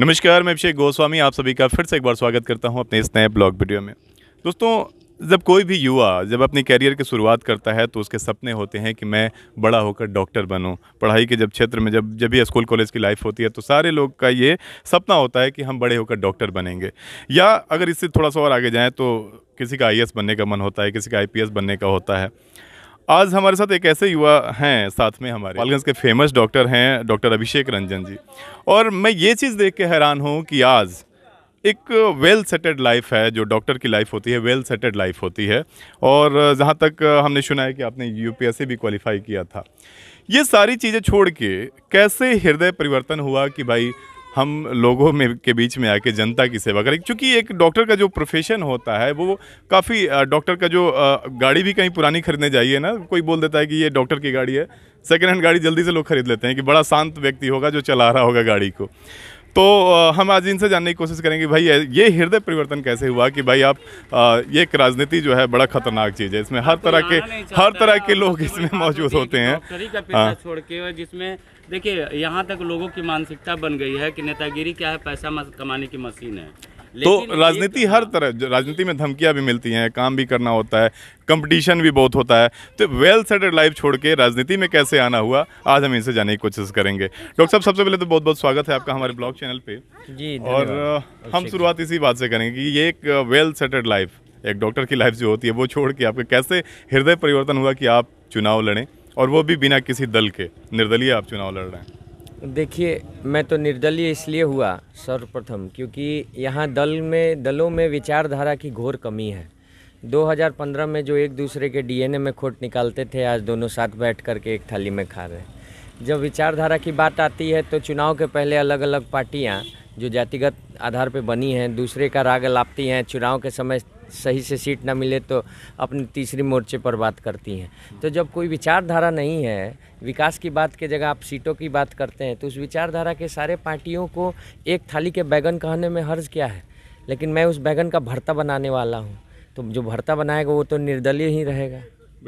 नमस्कार मैं अभिषेक गोस्वामी आप सभी का फिर से एक बार स्वागत करता हूं अपने इस नए ब्लॉग वीडियो में दोस्तों जब कोई भी युवा जब अपने कैरियर की शुरुआत करता है तो उसके सपने होते हैं कि मैं बड़ा होकर डॉक्टर बनूं पढ़ाई के जब क्षेत्र में जब जब भी स्कूल कॉलेज की लाइफ होती है तो सारे लोग का ये सपना होता है कि हम बड़े होकर डॉक्टर बनेंगे या अगर इससे थोड़ा सा और आगे जाएँ तो किसी का आई बनने का मन होता है किसी का आई बनने का होता है आज हमारे साथ एक ऐसे युवा हैं साथ में हमारे पालगंज के फेमस डॉक्टर हैं डॉक्टर अभिषेक रंजन जी और मैं ये चीज़ देख के हैरान हूँ कि आज एक वेल सेटेड लाइफ है जो डॉक्टर की लाइफ होती है वेल सेटेड लाइफ होती है और जहाँ तक हमने सुना है कि आपने यू भी क्वालिफाई किया था ये सारी चीज़ें छोड़ के कैसे हृदय परिवर्तन हुआ कि भाई हम लोगों में के बीच में आके जनता की सेवा करें क्योंकि एक डॉक्टर का जो प्रोफेशन होता है वो काफ़ी डॉक्टर का जो गाड़ी भी कहीं पुरानी खरीदने जाइए ना कोई बोल देता है कि ये डॉक्टर की गाड़ी है सेकेंड हैंड गाड़ी जल्दी से लोग खरीद लेते हैं कि बड़ा शांत व्यक्ति होगा जो चला रहा होगा गाड़ी को तो हम आज इनसे जानने की कोशिश करेंगे भाई ये हृदय परिवर्तन कैसे हुआ कि भाई आप ये एक राजनीति जो है बड़ा खतरनाक चीज़ है इसमें हर तरह के हर तरह के लोग इसमें मौजूद होते हैं हाँ। छोड़ के जिसमें देखिए यहाँ तक लोगों की मानसिकता बन गई है कि नेतागिरी क्या है पैसा कमाने की मशीन है तो, तो- राजनीति हर तरह राजनीति में धमकियां भी मिलती हैं काम भी करना होता है कंपटीशन भी बहुत होता है तो वेल सेटेड लाइफ छोड़ के राजनीति में कैसे आना हुआ आज हम इनसे जाने की कोशिश करेंगे डॉक्टर साहब सबसे पहले तो बहुत बहुत स्वागत है आपका हमारे ब्लॉग चैनल पे जी और हम शुरुआत इसी बात से करेंगे कि ये एक वेल सेटेड लाइफ एक डॉक्टर की लाइफ जो होती है वो छोड़ के आपके कैसे हृदय परिवर्तन हुआ कि आप चुनाव लड़ें और वो भी बिना किसी दल के निर्दलीय आप चुनाव लड़ रहे हैं देखिए मैं तो निर्दलीय इसलिए हुआ सर्वप्रथम क्योंकि यहाँ दल में दलों में विचारधारा की घोर कमी है 2015 में जो एक दूसरे के डीएनए में खोट निकालते थे आज दोनों साथ बैठ करके एक थाली में खा रहे हैं जब विचारधारा की बात आती है तो चुनाव के पहले अलग अलग पार्टियाँ जो जातिगत आधार पर बनी हैं दूसरे का राग लापती हैं चुनाव के समय सही से सीट ना मिले तो अपने तीसरे मोर्चे पर बात करती हैं तो जब कोई विचारधारा नहीं है विकास की बात के जगह आप सीटों की बात करते हैं तो उस विचारधारा के सारे पार्टियों को एक थाली के बैगन कहने में हर्ज क्या है लेकिन मैं उस बैगन का भरता बनाने वाला हूँ तो जो भरता बनाएगा वो तो निर्दलीय ही रहेगा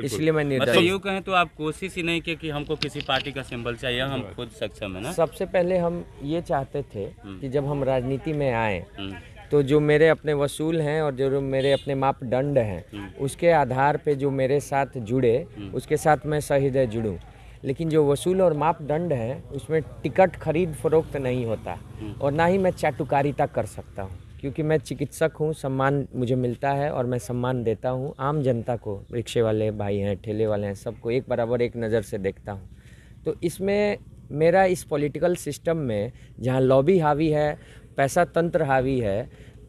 इसलिए मैं मतलब निर्दलीय मतलब यूँ कहें तो आप कोशिश ही नहीं की कि हमको किसी पार्टी का सिंबल चाहिए हम खुद सक्षम है ना सबसे पहले हम ये चाहते थे हम्म। कि जब हम राजनीति में आए हम्म। तो जो मेरे अपने वसूल हैं और जो मेरे अपने मापदंड हैं उसके आधार पे जो मेरे साथ जुड़े उसके साथ मैं सहिदय जुड़ूँ लेकिन जो वसूल और मापदंड है उसमें टिकट खरीद फरोख्त नहीं होता और ना ही मैं चाटुकारिता कर सकता हूँ क्योंकि मैं चिकित्सक हूँ सम्मान मुझे मिलता है और मैं सम्मान देता हूँ आम जनता को रिक्शे वाले भाई हैं ठेले वाले हैं सबको एक बराबर एक नज़र से देखता हूँ तो इसमें मेरा इस पॉलिटिकल सिस्टम में जहाँ लॉबी हावी है पैसा तंत्र हावी है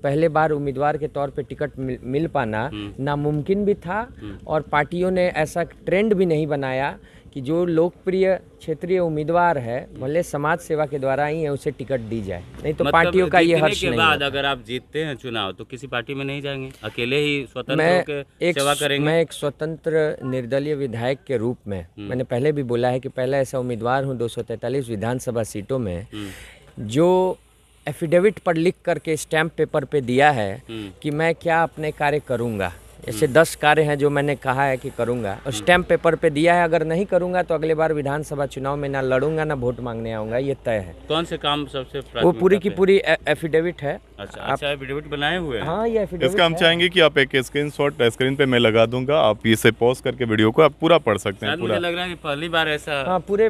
पहले बार उम्मीदवार के तौर पे टिकट मिल, मिल पाना हम्म। नामुमकिन भी था हम्म। और पार्टियों ने ऐसा ट्रेंड भी नहीं बनाया कि जो लोकप्रिय क्षेत्रीय उम्मीदवार है भले समाज सेवा के द्वारा ही है उसे टिकट दी जाए नहीं तो मतलब पार्टियों का ये हर्ष नहीं बाद अगर आप जीतते हैं चुनाव तो किसी पार्टी में नहीं जाएंगे अकेले ही स्वतंत्र मैं एक सेवा करेंगे मैं एक स्वतंत्र निर्दलीय विधायक के रूप में हम्म। मैंने पहले भी बोला है कि पहला ऐसा उम्मीदवार हूँ दो विधानसभा सीटों में जो एफिडेविट पर लिख करके स्टैम्प पेपर पे दिया है हम्म। कि मैं क्या अपने कार्य करूँगा ऐसे दस कार्य हैं जो मैंने कहा है कि करूँगा और स्टैम्प हम्म। पेपर पे दिया है अगर नहीं करूँगा तो अगले बार विधानसभा चुनाव में ना लड़ूंगा ना वोट मांगने आऊँगा ये तय है कौन से काम सबसे वो पूरी की पूरी एफिडेविट है अच्छा अच्छा एफिडेविट बनाए हुए हैं हाँ ये इसका हम चाहेंगे कि आप एक स्क्रीन पे मैं लगा दूंगा आप इसे पॉज करके वीडियो को आप पूरा पढ़ सकते हैं पूरा लग रहा है पहली बार ऐसा हाँ पूरे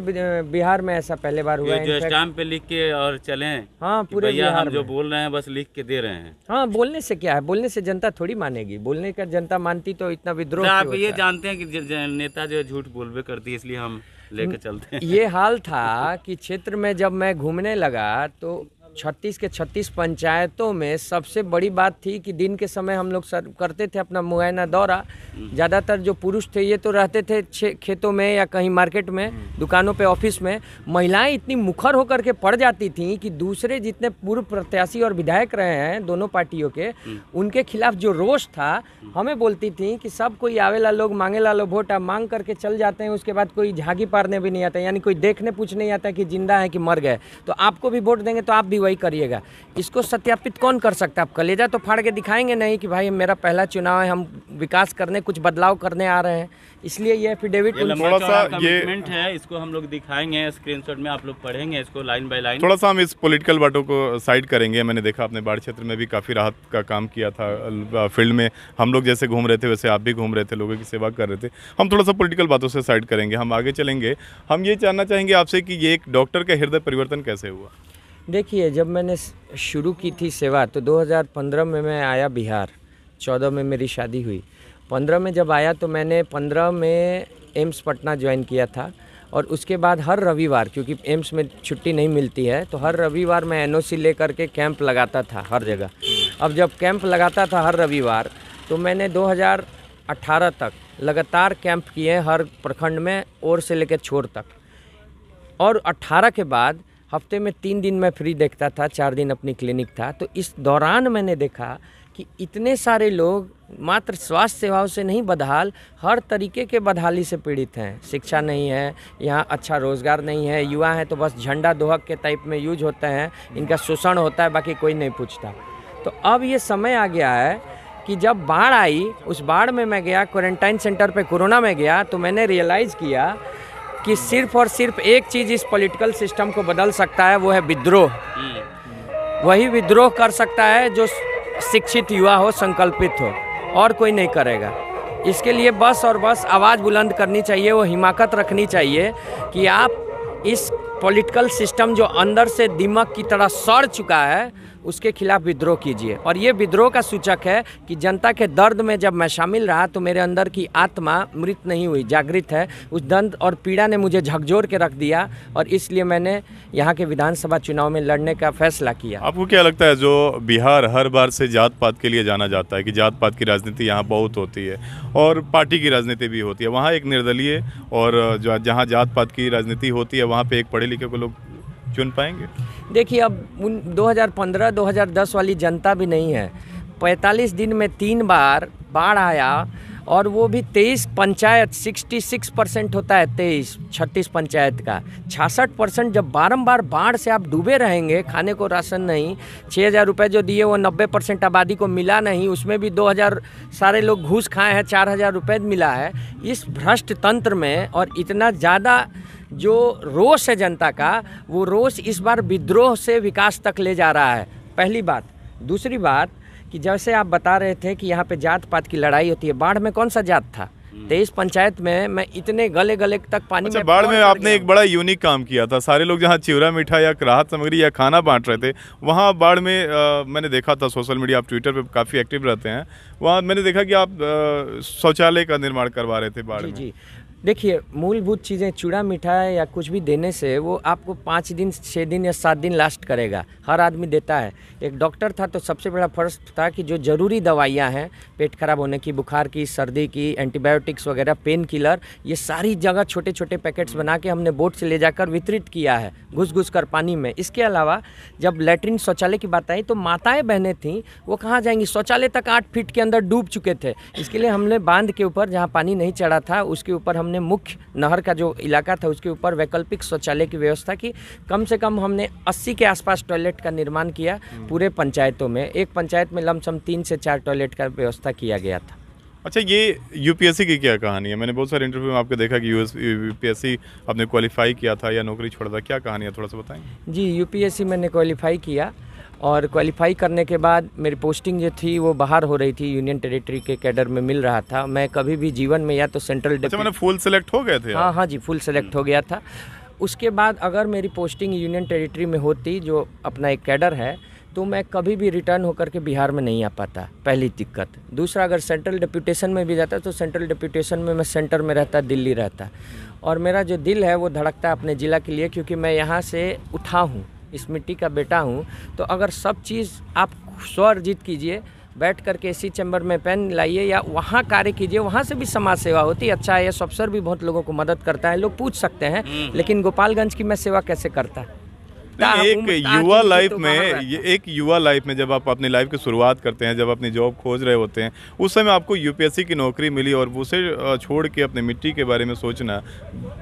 बिहार में ऐसा पहले बार हुआ जो स्टाम्प पे लिख के और चले हाँ पूरे हम जो बोल रहे हैं बस लिख के दे रहे हैं हाँ बोलने से क्या है बोलने से जनता थोड़ी मानेगी बोलने का जनता मानती तो इतना विद्रोह आप ये जानते हैं की नेता जो है झूठ बोलवे करती है इसलिए हम लेके चलते ये हाल था कि क्षेत्र में जब मैं घूमने लगा तो छत्तीस के छत्तीस पंचायतों में सबसे बड़ी बात थी कि दिन के समय हम लोग सर करते थे अपना मुआयना दौरा हम्म। ज़्यादातर जो पुरुष थे ये तो रहते थे खेतों में या कहीं मार्केट में हम्म। दुकानों पे ऑफिस में महिलाएं इतनी मुखर होकर के पड़ जाती थीं कि दूसरे जितने पूर्व प्रत्याशी और विधायक रहे हैं दोनों पार्टियों के हम्म। उनके खिलाफ जो रोष था हमें बोलती थी कि सब कोई आवेला लोग मांगे ला लो वोट मांग करके चल जाते हैं उसके बाद कोई झागी पारने भी नहीं आता यानी कोई देखने पूछने नहीं आता कि जिंदा है कि मर गए तो आपको भी वोट देंगे तो आप भी भी वही करिएगा इसको सत्यापित कौन कर सकता है आप कलेजा तो फाड़ के दिखाएंगे नहीं कि भाई मेरा पहला चुनाव है हम विकास करने कुछ बदलाव करने आ रहे हैं इसलिए ये एफिडेविट थोड़ा सा ये है इसको हम लोग दिखाएंगे स्क्रीन में आप लोग पढ़ेंगे इसको लाइन बाई लाइन थोड़ा सा हम इस पोलिटिकल बातों को साइड करेंगे मैंने देखा आपने बाढ़ क्षेत्र में भी काफ़ी राहत का काम किया था फील्ड में हम लोग जैसे घूम रहे थे वैसे आप भी घूम रहे थे लोगों की सेवा कर रहे थे हम थोड़ा सा पॉलिटिकल बातों से साइड करेंगे हम आगे चलेंगे हम ये जानना चाहेंगे आपसे कि ये एक डॉक्टर का हृदय परिवर्तन कैसे हुआ देखिए जब मैंने शुरू की थी सेवा तो 2015 में मैं आया बिहार 14 में मेरी शादी हुई 15 में जब आया तो मैंने 15 में एम्स पटना ज्वाइन किया था और उसके बाद हर रविवार क्योंकि एम्स में छुट्टी नहीं मिलती है तो हर रविवार मैं एन लेकर के कैंप लगाता था हर जगह अब जब कैंप लगाता था हर रविवार तो मैंने 2018 तक लगातार कैंप किए हर प्रखंड में ओर से लेकर छोर तक और 18 के बाद हफ्ते में तीन दिन मैं फ्री देखता था चार दिन अपनी क्लिनिक था तो इस दौरान मैंने देखा कि इतने सारे लोग मात्र स्वास्थ्य सेवाओं से नहीं बदहाल हर तरीके के बदहाली से पीड़ित हैं शिक्षा नहीं है यहाँ अच्छा रोज़गार नहीं है युवा हैं तो बस झंडा दोहक के टाइप में यूज होते हैं इनका शोषण होता है बाकी कोई नहीं पूछता तो अब ये समय आ गया है कि जब बाढ़ आई उस बाढ़ में मैं गया क्वारंटाइन सेंटर पर कोरोना में गया तो मैंने रियलाइज़ किया कि सिर्फ और सिर्फ एक चीज़ इस पॉलिटिकल सिस्टम को बदल सकता है वो है विद्रोह वही विद्रोह कर सकता है जो शिक्षित युवा हो संकल्पित हो और कोई नहीं करेगा इसके लिए बस और बस आवाज़ बुलंद करनी चाहिए वो हिमाकत रखनी चाहिए कि आप इस पॉलिटिकल सिस्टम जो अंदर से दिमाग की तरह सड़ चुका है उसके खिलाफ विद्रोह कीजिए और ये विद्रोह का सूचक है कि जनता के दर्द में जब मैं शामिल रहा तो मेरे अंदर की आत्मा मृत नहीं हुई जागृत है उस दर्द और पीड़ा ने मुझे झकझोर के रख दिया और इसलिए मैंने यहाँ के विधानसभा चुनाव में लड़ने का फैसला किया आपको क्या लगता है जो बिहार हर बार से जात पात के लिए जाना जाता है कि जात पात की राजनीति यहाँ बहुत होती है और पार्टी की राजनीति भी होती है वहाँ एक निर्दलीय और जहाँ जात पात की राजनीति होती है वहाँ पे एक पढ़े लिखे को लोग चुन पाएंगे देखिए अब उन 2015-2010 वाली जनता भी नहीं है 45 दिन में तीन बार बाढ़ आया और वो भी तेईस पंचायत 66 परसेंट होता है तेईस छत्तीस पंचायत का 66 परसेंट जब बारम्बार बाढ़ से आप डूबे रहेंगे खाने को राशन नहीं छः हज़ार रुपये जो दिए वो नब्बे परसेंट आबादी को मिला नहीं उसमें भी दो हज़ार सारे लोग घूस खाए हैं चार हज़ार रुपये मिला है इस भ्रष्ट तंत्र में और इतना ज़्यादा जो रोष है जनता का वो रोष इस बार विद्रोह से विकास तक ले जा रहा है पहली बात दूसरी बात कि जैसे आप बता रहे थे कि यहाँ पे जात पात की लड़ाई होती है बाढ़ में कौन सा जात था हम्म। तेईस पंचायत में मैं इतने गले गले तक पानी अच्छा, में बाढ़ में आपने एक बड़ा यूनिक काम किया था सारे लोग जहाँ चिवरा मीठा या राहत सामग्री या खाना बांट रहे थे वहाँ बाढ़ में आ, मैंने देखा था सोशल मीडिया आप ट्विटर पे काफ़ी एक्टिव रहते हैं वहाँ मैंने देखा कि आप शौचालय का निर्माण करवा रहे थे बाढ़ जी, में जी देखिए मूलभूत चीज़ें चूड़ा मिठाई या कुछ भी देने से वो आपको पाँच दिन छः दिन या सात दिन लास्ट करेगा हर आदमी देता है एक डॉक्टर था तो सबसे बड़ा फ़र्ज था कि जो ज़रूरी दवाइयाँ हैं पेट खराब होने की बुखार की सर्दी की एंटीबायोटिक्स वगैरह पेन किलर ये सारी जगह छोटे छोटे पैकेट्स बना के हमने बोट से ले जाकर वितरित किया है घुस घुस कर पानी में इसके अलावा जब लेटरिन शौचालय की बात आई तो माताएँ बहनें थीं वो कहाँ जाएंगी शौचालय तक आठ फीट के अंदर डूब चुके थे इसके लिए हमने बांध के ऊपर जहाँ पानी नहीं चढ़ा था उसके ऊपर हम हमने मुख्य नहर का जो इलाका था उसके ऊपर वैकल्पिक शौचालय की व्यवस्था की कम से कम हमने 80 के आसपास टॉयलेट का निर्माण किया हम्म। पूरे पंचायतों में एक पंचायत में लमसम तीन से चार टॉयलेट का व्यवस्था किया गया था अच्छा ये यूपीएससी की क्या कहानी है मैंने बहुत सारे इंटरव्यू में आपको देखा कि यूएस यूपीएससी आपने क्वालिफाई किया था या नौकरी छोड़ा था क्या कहानी है थोड़ा सा बताएं जी यूपीएससी मैंने क्वालिफाई किया और क्वालिफाई करने के बाद मेरी पोस्टिंग जो थी वो बाहर हो रही थी यूनियन टेरिटरी के कैडर में मिल रहा था मैं कभी भी जीवन में या तो सेंट्रल अच्छा, मैंने फुल सेलेक्ट हो गए थे हाँ हाँ जी फुल सेलेक्ट हम्म। हो गया था उसके बाद अगर मेरी पोस्टिंग यूनियन टेरिटरी में होती जो अपना एक कैडर है तो मैं कभी भी रिटर्न होकर के बिहार में नहीं आ पाता पहली दिक्कत दूसरा अगर सेंट्रल डिप्यूटेशन में भी जाता तो सेंट्रल डिप्यूटेशन में मैं सेंटर में रहता दिल्ली रहता और मेरा जो दिल है वो धड़कता अपने ज़िला के लिए क्योंकि मैं यहाँ से उठा हूँ इस मिट्टी का बेटा हूँ तो अगर सब चीज़ आप स्वर्जित कीजिए बैठ करके इसी चैम्बर में पेन लाइए या वहाँ कार्य कीजिए वहाँ से भी समाज सेवा होती है अच्छा है यह अवसर भी बहुत लोगों को मदद करता है लोग पूछ सकते हैं हम्म। लेकिन गोपालगंज की मैं सेवा कैसे करता है एक युवा लाइफ तो में ये एक युवा लाइफ में जब आप अपनी लाइफ की शुरुआत करते हैं जब अपनी जॉब खोज रहे होते हैं उस समय आपको यूपीएससी की नौकरी मिली और उसे छोड़ के अपने मिट्टी के बारे में सोचना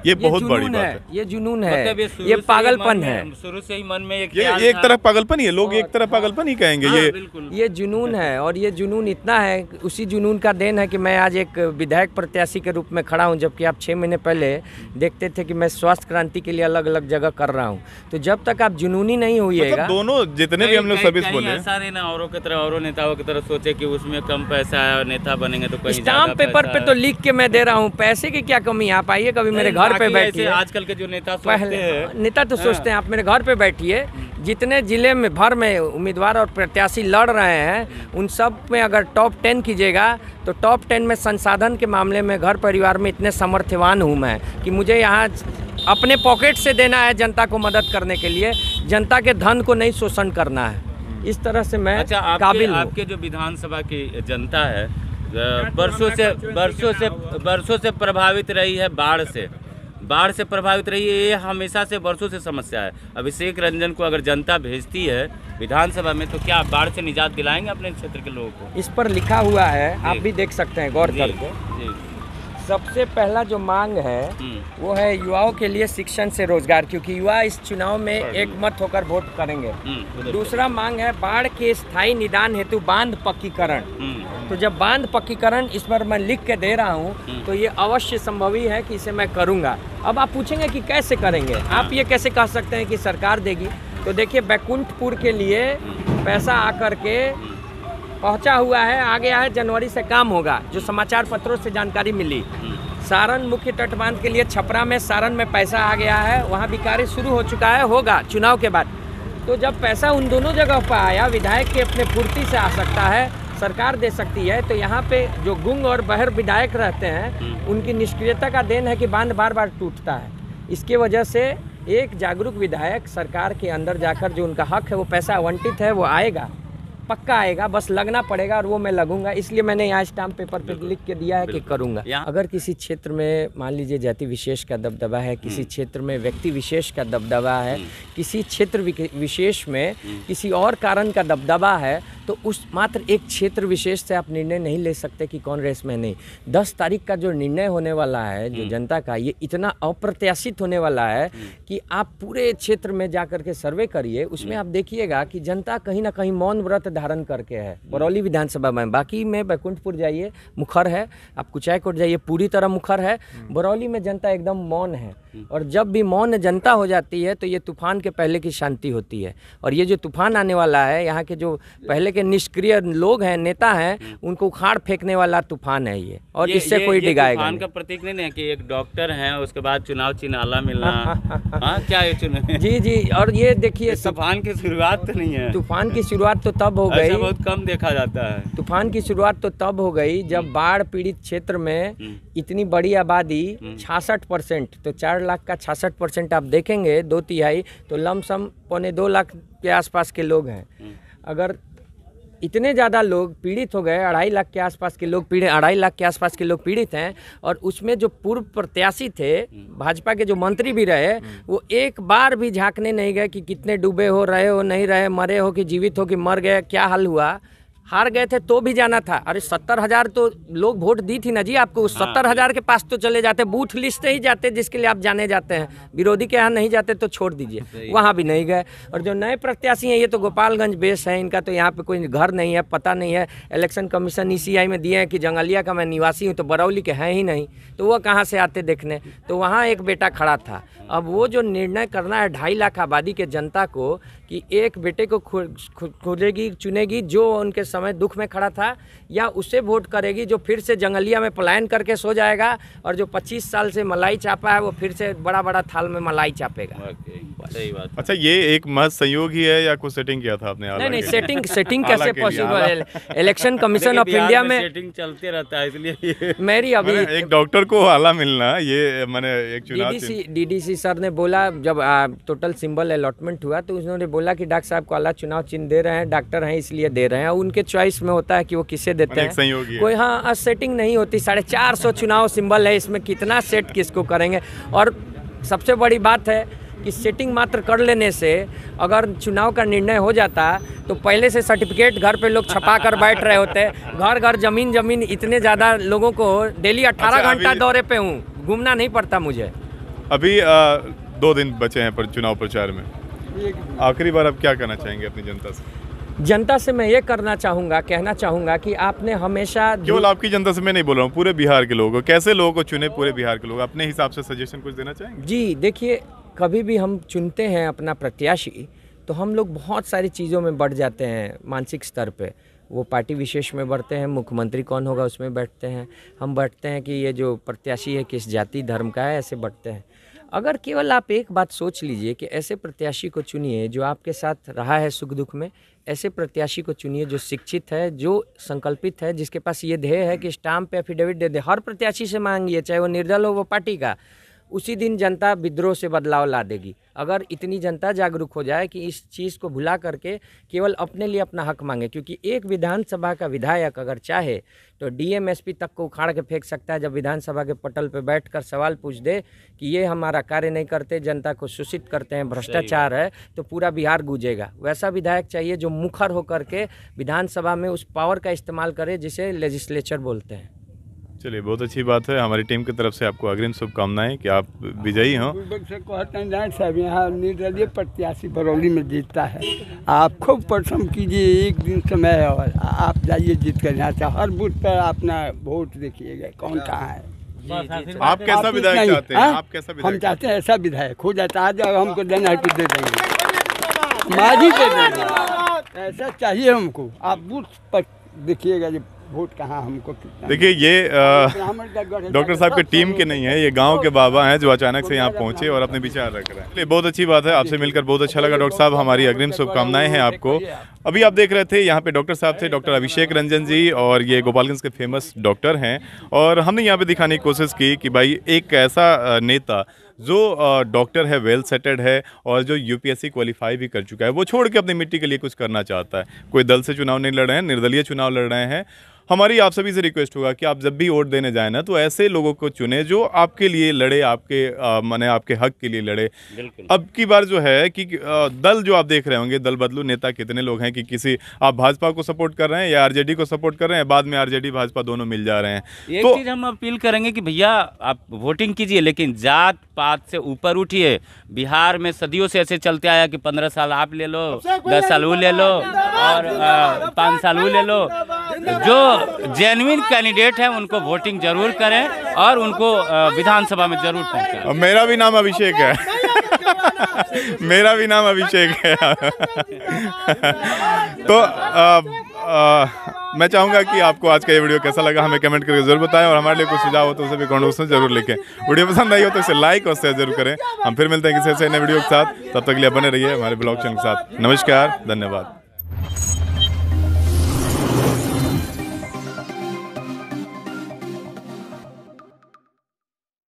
ये बहुत बड़ी बात है ये जुनून है मतलब ये पागलपन है शुरू से ही मन में एक तरफ पागलपन ही है लोग एक तरफ हाँ। पागलपन ही कहेंगे हाँ, ये ये जुनून है और ये जुनून इतना है उसी जुनून का देन है कि मैं आज एक विधायक प्रत्याशी के रूप में खड़ा हूँ जबकि आप छः महीने पहले देखते थे कि मैं स्वास्थ्य क्रांति के लिए अलग अलग जगह कर रहा हूँ तो जब तक आप आप जुनूनी नहीं हुई मतलब दोनों जितने भी हम लोग सर्विस बोले ऐसा नहीं ना औरों की तरह औरों नेताओं की तरह सोचे कि उसमें कम पैसा है और नेता बनेंगे तो कहीं स्टाम्प पेपर पे तो लिख के मैं दे रहा हूँ पैसे की क्या कमी आप आइए कभी मेरे घर पे बैठिए आजकल के जो नेता पहले नेता तो हाँ। सोचते हैं आप मेरे घर पे बैठिए जितने जिले में भर में उम्मीदवार और प्रत्याशी लड़ रहे हैं उन सब में अगर टॉप टेन कीजिएगा तो टॉप टेन में संसाधन के मामले में घर परिवार में इतने समर्थवान हूँ मैं कि मुझे यहाँ अपने पॉकेट से देना है जनता को मदद करने के लिए जनता के धन को नहीं शोषण करना है इस तरह से मैं अच्छा, आपके, काबिल आपके जो विधानसभा की जनता है बरसों से बरसों से बरसों से प्रभावित रही है बाढ़ से बाढ़ से प्रभावित रही है ये हमेशा से बरसों से समस्या है अभिषेक रंजन को अगर जनता भेजती है विधानसभा में तो क्या बाढ़ से निजात दिलाएंगे अपने क्षेत्र के लोगों को इस पर लिखा हुआ है आप भी देख सकते हैं गौर करके सबसे पहला जो मांग है हम्म। वो है युवाओं के लिए शिक्षण से रोजगार क्योंकि युवा इस चुनाव में एक मत होकर वोट करेंगे हम्म, दूसरा मांग है बाढ़ के स्थायी निदान हेतु बांध पक्कीकरण हम्म। तो जब बांध पक्कीकरण इस पर मैं लिख के दे रहा हूँ तो ये अवश्य संभवी है कि इसे मैं करूँगा अब आप पूछेंगे कि कैसे करेंगे हाँ। आप ये कैसे कह सकते हैं कि सरकार देगी तो देखिए बैकुंठपुर के लिए पैसा आकर के पहुंचा हुआ है आ गया है जनवरी से काम होगा जो समाचार पत्रों से जानकारी मिली हम्म। सारण मुख्य तट बांध के लिए छपरा में सारण में पैसा आ गया है वहाँ भी कार्य शुरू हो चुका है होगा चुनाव के बाद तो जब पैसा उन दोनों जगह पर आया विधायक के अपने पूर्ति से आ सकता है सरकार दे सकती है तो यहाँ पे जो गुंग और बहर विधायक रहते हैं हम्म। उनकी निष्क्रियता का देन है कि बांध बार बार टूटता है इसके वजह से एक जागरूक विधायक सरकार के अंदर जाकर जो उनका हक है वो पैसा आवंटित है वो आएगा पक्का आएगा बस लगना पड़ेगा और वो मैं लगूंगा इसलिए मैंने यहाँ स्टाम्प पेपर पे लिख के दिया है कि करूंगा अगर किसी क्षेत्र में मान लीजिए जाति विशेष का दबदबा है किसी हम्म। क्षेत्र में व्यक्ति विशेष का दबदबा है हम्म। किसी क्षेत्र विशेष में हम्म। किसी और कारण का दबदबा है तो उस मात्र एक क्षेत्र विशेष से आप निर्णय नहीं ले सकते कि कौन रेस में नहीं दस तारीख का जो निर्णय होने वाला है जो जनता का ये इतना अप्रत्याशित होने वाला है कि आप पूरे क्षेत्र में जा के सर्वे करिए उसमें आप देखिएगा कि जनता कहीं ना कहीं मौन व्रत धारण करके है हम्म। बरौली विधानसभा में बाकी में बैकुंठपुर जाइए मुखर है आप कुचायकोट जाइए पूरी तरह मुखर है हम्म। बरौली में जनता एकदम मौन है हम्म। और जब भी मौन जनता हो जाती है तो ये तूफान के पहले की शांति होती है और ये जो तूफान आने वाला है यहाँ के जो पहले के निष्क्रिय लोग हैं नेता हैं उनको उखाड़ फेंकने वाला तूफान है ये और ये, इससे ये, कोई डिगाएगा का प्रतीक नहीं है कि एक डॉक्टर है उसके बाद चुनाव चिन्हाला मिलना हाँ, क्या ये चुनाव जी जी और ये देखिए तूफान की शुरुआत तो नहीं है तूफान की शुरुआत तो तब हो अच्छा, गई बहुत कम देखा जाता है तूफान की शुरुआत तो तब हो गई जब हम्म। बाढ़ पीड़ित क्षेत्र में हम्म। इतनी बड़ी आबादी हम्म। छासठ परसेंट तो चार लाख का छासठ परसेंट आप देखेंगे दो तिहाई तो लमसम पौने दो लाख के आसपास के लोग हैं अगर इतने ज़्यादा लोग पीड़ित हो गए अढ़ाई लाख के आसपास के लोग पीड़ित अढ़ाई लाख के आसपास के लोग पीड़ित हैं और उसमें जो पूर्व प्रत्याशी थे भाजपा के जो मंत्री भी रहे वो एक बार भी झांकने नहीं गए कि कितने डूबे हो रहे हो नहीं रहे मरे हो कि जीवित हो कि मर गए क्या हाल हुआ हार गए थे तो भी जाना था अरे सत्तर हजार तो लोग वोट दी थी ना जी आपको उस हाँ, सत्तर हजार के पास तो चले जाते बूथ लिस्ट ही जाते जिसके लिए आप जाने जाते हैं विरोधी के यहाँ नहीं जाते तो छोड़ दीजिए वहाँ भी नहीं गए और जो नए प्रत्याशी हैं ये तो गोपालगंज बेस है इनका तो यहाँ पे कोई घर नहीं है पता नहीं है इलेक्शन कमीशन ई e में दिए हैं कि जंगलिया का मैं निवासी हूँ तो बरौली के हैं ही नहीं तो वो कहाँ से आते देखने तो वहाँ एक बेटा खड़ा था अब वो जो निर्णय करना है ढाई लाख आबादी के जनता को कि एक बेटे को खुलेगी चुनेगी जो उनके समय दुख में खड़ा था या उसे वोट करेगी जो फिर से जंगलिया में पलायन करके सो जाएगा और जो 25 साल से मलाई चापा है वो फिर से बड़ा बड़ा थाल में मलाई चापेगा सही बात अच्छा ये एक महज संयोग ही है या कुछ सेटिंग किया था आपने नहीं नहीं सेटिंग सेटिंग कैसे पॉसिबल है इलेक्शन कमीशन ऑफ इंडिया में सेटिंग चलते रहता है इसलिए मेरी अभी एक डॉक्टर को आला मिलना ये मैंने एक चुनाव डीडीसी सर ने बोला जब टोटल सिंबल अलॉटमेंट हुआ तो उन्होंने बोला कि डॉक्टर साहब को आला चुनाव चिन्ह दे रहे हैं डॉक्टर हैं इसलिए दे रहे हैं उनके चॉइस में होता है कि वो किसे देते हैं कोई हाँ सेटिंग नहीं होती साढ़े चार सौ चुनाव सिंबल है इसमें कितना सेट किसको करेंगे और सबसे बड़ी बात है कि सेटिंग मात्र कर लेने से अगर चुनाव का निर्णय हो जाता तो पहले से सर्टिफिकेट घर पे लोग छपा कर बैठ रहे होते घर घर जमीन जमीन इतने ज़्यादा लोगों को डेली अट्ठारह अच्छा, घंटा दौरे पे हूँ घूमना नहीं पड़ता मुझे अभी आ, दो दिन बचे हैं पर चुनाव प्रचार में आखिरी बार आप क्या कहना चाहेंगे अपनी जनता से जनता से मैं ये करना चाहूँगा कहना चाहूँगा कि आपने हमेशा केवल आपकी जनता से मैं नहीं बोल रहा हूँ पूरे बिहार के लोगों कैसे लोगों को चुने पूरे बिहार के लोग अपने हिसाब से सजेशन कुछ देना चाहेंगे जी देखिए कभी भी हम चुनते हैं अपना प्रत्याशी तो हम लोग बहुत सारी चीज़ों में बढ़ जाते हैं मानसिक स्तर पर वो पार्टी विशेष में बढ़ते हैं मुख्यमंत्री कौन होगा उसमें बैठते हैं हम बैठते हैं कि ये जो प्रत्याशी है किस जाति धर्म का है ऐसे बढ़ते हैं अगर केवल आप एक बात सोच लीजिए कि ऐसे प्रत्याशी को चुनिए जो आपके साथ रहा है सुख दुख में ऐसे प्रत्याशी को चुनिए जो शिक्षित है जो संकल्पित है जिसके पास ये ध्येय है कि स्टाम्प एफिडेविट दे दे हर प्रत्याशी से मांगिए चाहे वो निर्दल हो वो पार्टी का उसी दिन जनता विद्रोह से बदलाव ला देगी अगर इतनी जनता जागरूक हो जाए कि इस चीज़ को भुला करके केवल अपने लिए अपना हक मांगे क्योंकि एक विधानसभा का विधायक अगर चाहे तो डीएमएसपी तक को उखाड़ के फेंक सकता है जब विधानसभा के पटल पर बैठ सवाल पूछ दे कि ये हमारा कार्य नहीं करते जनता को शोषित करते हैं भ्रष्टाचार है तो पूरा बिहार गूंजेगा वैसा विधायक चाहिए जो मुखर होकर के विधानसभा में उस पावर का इस्तेमाल करे जिसे लेजिस्लेचर बोलते हैं चलिए बहुत अच्छी बात है हमारी टीम की तरफ से आपको अग्रिम शुभकामनाएं कि आप विजयी हो निर्दलीय प्रत्याशी बरौली में जीतता है आप खूब परिश्रम कीजिए एक दिन समय है और आप जाइए जीत कर यहाँ से हर बूथ पर अपना वोट देखिएगा कौन कहाँ है आप कैसा हाँ? विधायक चाहते हैं आप कैसा हम चाहते हैं ऐसा विधायक हो जाता है जब हमको देना है तो दे देंगे माझी दे ऐसा चाहिए हमको आप बूथ पर देखिएगा जब वोट कहाँ हमको देखिए ये तो डॉक्टर साहब के टीम के नहीं है ये गांव के बाबा हैं जो अचानक से यहाँ पहुँचे और अपने विचार रख रहे हैं बहुत अच्छी बात है आपसे मिलकर बहुत अच्छा लगा डॉक्टर साहब हमारी अग्रिम शुभकामनाएं हैं आपको अभी आप देख रहे थे यहाँ पे डॉक्टर साहब थे डॉक्टर अभिषेक रंजन जी और ये गोपालगंज के फेमस डॉक्टर हैं और हमने यहाँ पे दिखाने की कोशिश की कि भाई एक ऐसा नेता जो डॉक्टर है वेल सेटेड है और जो यूपीएससी क्वालिफाई भी कर चुका है वो छोड़ के अपनी मिट्टी के लिए कुछ करना चाहता है कोई दल से चुनाव नहीं लड़ रहे हैं निर्दलीय चुनाव लड़ रहे हैं हमारी आप सभी से रिक्वेस्ट होगा कि आप जब भी वोट देने जाए ना तो ऐसे लोगों को चुने जो आपके लिए लड़े आपके मैंने आपके हक के लिए लड़े अब की बार जो है कि दल जो आप देख रहे होंगे दल बदलू नेता कितने लोग हैं कि किसी आप भाजपा को सपोर्ट कर रहे हैं या आरजेडी को सपोर्ट कर रहे हैं बाद में आरजेडी भाजपा दोनों मिल जा रहे हैं एक तो चीज हम अपील करेंगे कि भैया आप वोटिंग कीजिए लेकिन जात पात से ऊपर उठिए बिहार में सदियों से ऐसे चलते आया कि पंद्रह साल आप ले लो दस साल वो ले लो और पाँच साल वो ले लो जो जेनुइन कैंडिडेट हैं उनको वोटिंग जरूर करें और उनको विधानसभा में जरूर पहुँचाएं मेरा भी नाम अभिषेक है मेरा भी नाम अभिषेक है तो आ, आ, मैं चाहूँगा कि आपको आज का ये वीडियो कैसा लगा हमें कमेंट करके जरूर बताएं और हमारे लिए कुछ सुझाव हो तो उसे भी कॉन्वर्स में जरूर लिखें वीडियो पसंद आई हो तो इसे लाइक और शेयर जरूर करें हम फिर मिलते हैं किसी ऐसे नए वीडियो के साथ तब तक के लिए बने रहिए हमारे ब्लॉग चैनल के साथ नमस्कार धन्यवाद